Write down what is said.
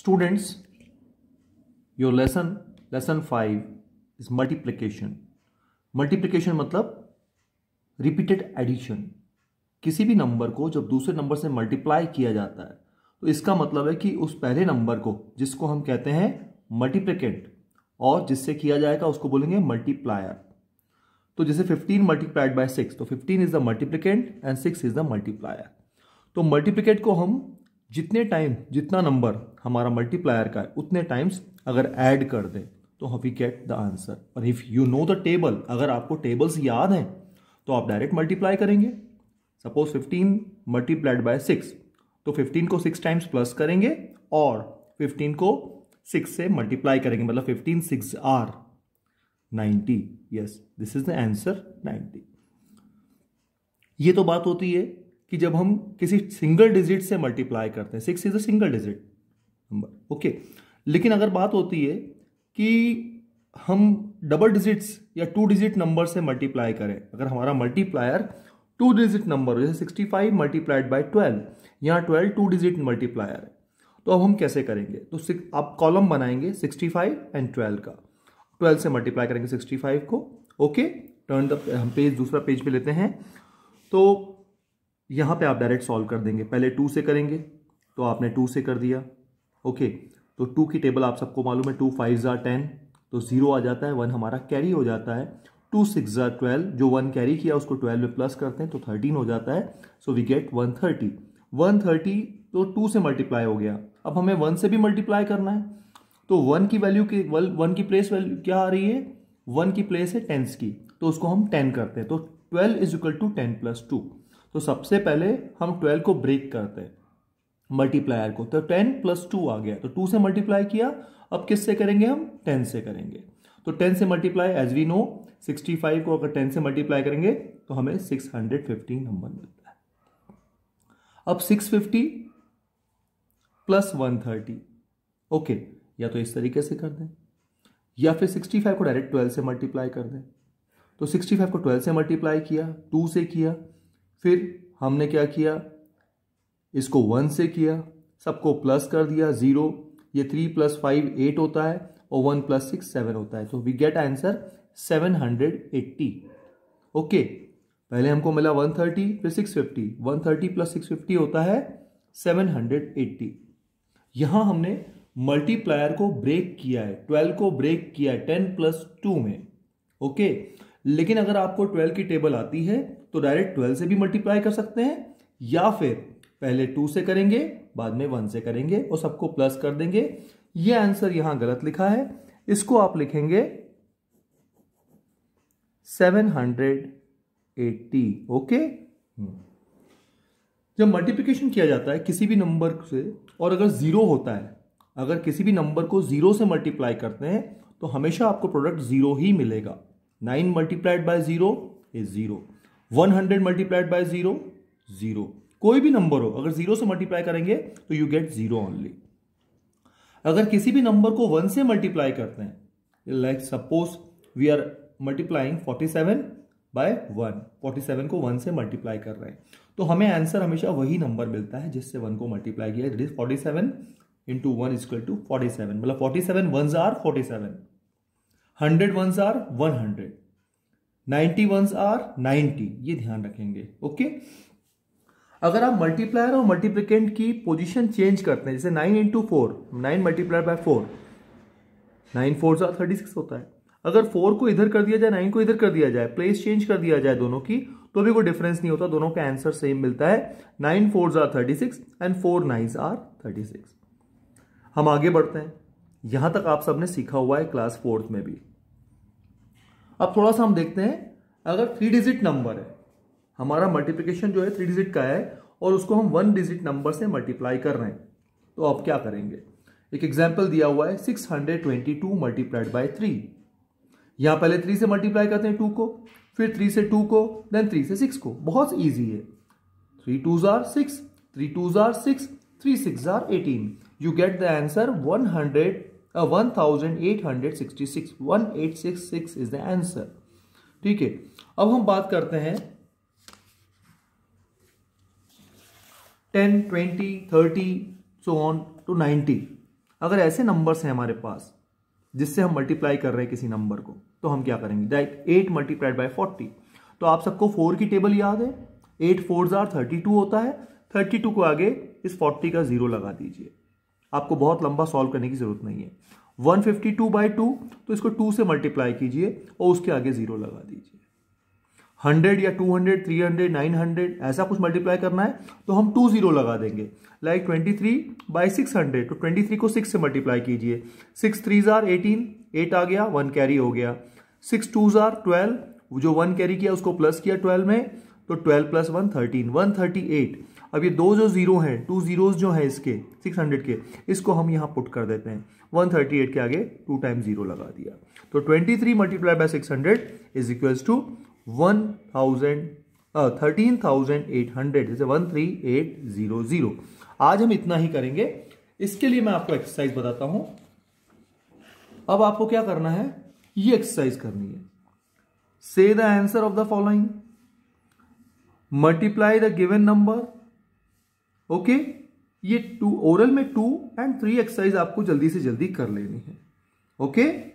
students your lesson lesson 5 is multiplication multiplication मतलब repeated addition किसी भी नंबर को जब दूसरे नंबर से मल्टीप्लाई किया जाता है तो इसका मतलब है कि उस पहले नंबर को जिसको हम कहते हैं मल्टीप्लिकेंट और जिससे किया जाएगा उसको बोलेंगे मल्टीप्लायर तो जैसे 15 मल्टीप्लाइड बाय 6 तो 15 is the multiplicand and 6 is the multiplier तो मल्टीप्लिकेट को हम जितने टाइम जितना नंबर हमारा मल्टीप्लायर का है उतने टाइम्स अगर ऐड कर दें तो वी गेट द आंसर और if you know the table अगर आपको टेबल्स याद हैं तो आप डायरेक्ट मल्टीप्लाई करेंगे suppose fifteen multiplied by six तो फिफ्टीन को सिक्स टाइम्स प्लस करेंगे और फिफ्टीन को सिक्स से मल्टीप्लाई करेंगे मतलब fifteen six are 90 yes this is the answer 90 ये तो बात होती है कि जब हम किसी सिंगल डिजिट से मल्टीप्लाई करते हैं six is a single digit number okay लेकिन अगर बात होती है कि हम डबल डिजिट्स या टू डिजिट नंबर से मल्टीप्लाई करें अगर हमारा मल्टीप्लायर टू डिजिट नंबर जैसे sixty five multiplied by twelve या ट्वेल्व टू डिजिट मल्टीप्लायर है तो अब हम कैसे करेंगे तो आप कॉलम बनाएंगे सिक्सटी फाइव एंड ट्वेल्व का ट्वेल्व से मल्टीप्लाई करेंगे सिक्सटी फाइव को ओके टर्न द हम पेज दूसरा पेज पे लेते हैं तो यहाँ पे आप डायरेक्ट सॉल्व कर देंगे पहले टू से करेंगे तो आपने टू से कर दिया ओके तो टू की टेबल आप सबको मालूम है टू फाइव ज़ार टेन तो ज़ीरो आ जाता है वन हमारा कैरी हो जाता है टू सिक्स ज़ार ट्वेल्व जो वन कैरी किया उसको ट्वेल्व में प्लस करते हैं तो थर्टीन हो जाता है so we get one thirty one thirty तो टू से मल्टीप्लाई हो गया अब हमें वन से भी मल्टीप्लाई करना है तो वन की वैल्यू की वन की प्लेस वैल्यू क्या आ रही है वन की प्लेस है टेंस की तो उसको हम टेन करते हैं तो twelve is equal to ten plus two तो सबसे पहले हम ट्वेल्व को ब्रेक करते हैं मल्टीप्लायर को तो टेन प्लस टू आ गया तो टू से मल्टीप्लाई किया अब किससे करेंगे हम टेन से करेंगे तो टेन से multiply as we know sixty five को अगर टेन से मल्टीप्लाई करेंगे तो हमें सिक्स हंड्रेड फिफ्टी नंबर मिलता है अब six fifty plus one thirty okay या तो इस तरीके से कर दें या फिर सिक्सटी फाइव को डायरेक्ट ट्वेल्व से मल्टीप्लाई कर दें तो सिक्सटी फाइव को ट्वेल्व से मल्टीप्लाई किया टू से किया फिर हमने क्या किया इसको वन से किया सबको प्लस कर दिया जीरो ये थ्री प्लस फाइव एट होता है और वन प्लस सिक्स सेवन होता है तो we get answer seven hundred eighty okay पहले हमको मिला वन थर्टी फिर six fifty one thirty plus six fifty होता है सेवन हंड्रेड एट्टी यहाँ हमने मल्टीप्लायर को ब्रेक किया है ट्वेल्व को ब्रेक किया है टेन प्लस टू में ओके लेकिन अगर आपको ट्वेल्व की टेबल आती है तो डायरेक्ट ट्वेल्व से भी मल्टीप्लाई कर सकते हैं या फिर पहले टू से करेंगे बाद में वन से करेंगे और सबको प्लस कर देंगे ये आंसर यहां गलत लिखा है इसको आप लिखेंगे सेवन हंड्रेड एट्टी ओके जब मल्टीप्लिकेशन किया जाता है किसी भी नंबर से और अगर ज़ीरो होता है अगर किसी भी नंबर को ज़ीरो से मल्टीप्लाई करते हैं तो हमेशा आपको प्रोडक्ट ज़ीरो ही मिलेगा nine multiplied by zero is zero one hundred multiplied by zero zero कोई भी नंबर हो अगर जीरो से मल्टीप्लाई करेंगे तो यू गेट जीरो ऑनली अगर किसी भी नंबर को वन से मल्टीप्लाई करते हैं like suppose we are multiplying forty seven by one forty seven को वन से मल्टीप्लाई कर रहे हैं तो हमें आंसर हमेशा वही नंबर मिलता है जिससे वन को मल्टीप्लाई किया forty seven into one is equal to forty seven मतलब forty seven one are forty seven hundred one are one hundred ninety ones are ninety ये ध्यान रखेंगे ओके अगर आप मल्टीप्लायर और मल्टीप्लीकेंट की पोजीशन चेंज करते हैं जैसे nine into four nine multiplier by four nine four जो थर्टी सिक्स होता है अगर फोर को इधर कर दिया जाए नाइन को इधर कर दिया जाए प्लेस चेंज कर दिया जाए दोनों की तो भी कोई डिफरेंस नहीं होता दोनों का आंसर सेम मिलता है नाइन फोर जो thirty six and four nine are thirty six हम आगे बढ़ते हैं यहां तक आप सबने सीखा हुआ है क्लास फोर्थ में भी अब थोड़ा सा हम देखते हैं अगर थ्री डिजिट नंबर है हमारा मल्टीप्लीकेशन जो है थ्री डिजिट का है और उसको हम वन डिजिट नंबर से मल्टीप्लाई कर रहे हैं तो आप क्या करेंगे एक एग्जाम्पल दिया हुआ है six hundred twenty two multiplied by three यहाँ पहले थ्री से मल्टीप्लाई करते हैं टू को फिर थ्री से टू को देन थ्री से सिक्स को बहुत ईजी है three two are six three two are six three six are eighteen you get the answer one hundred eight 1866 six is the answer ठीक है अब हम बात करते हैं ten twenty thirty so on to ninety अगर ऐसे नंबर्स हैं हमारे पास जिससे हम मल्टीप्लाई कर रहे हैं किसी नंबर को तो हम क्या करेंगे right eight multiplied by forty तो आप सबको फोर की टेबल याद है eight four are thirty two होता है थर्टी टू को आगे इस फोर्टी का जीरो लगा दीजिए आपको बहुत लंबा सॉल्व करने की जरूरत नहीं है 152 फिफ्टी टू बाई टू तो इसको टू से मल्टीप्लाई कीजिए और उसके आगे जीरो लगा दीजिए 100 या 200, 300, 900 ऐसा कुछ मल्टीप्लाई करना है तो हम टू जीरो लगा देंगे लाइक 23 थ्री बाई सिक्स तो 23 को 6 से मल्टीप्लाई कीजिए six three are eighteen eight आ गया वन कैरी हो गया सिक्स टू जार ट्वेल्व जो वन कैरी किया उसको प्लस किया ट्वेल्व में तो twelve plus one thirteen one thirty eight अब ये दो जो जीरो हैं टू जीरोज जो हैं इसके सिक्स हंड्रेड के इसको हम यहाँ पुट कर देते हैं वन थर्टी एट के आगे टू टाइम जीरो लगा दिया तो twenty three multiply by six hundred is equals to one thousand thirteen thousand eight hundred जैसे one three eight zero zero आज हम इतना ही करेंगे इसके लिए मैं आपको एक्सरसाइज बताता हूं अब आपको क्या करना है ये एक्सरसाइज करनी है say the answer of the following multiply the given number okay ये टू ओरल में टू एंड थ्री एक्सरसाइज आपको जल्दी से जल्दी कर लेनी है ओके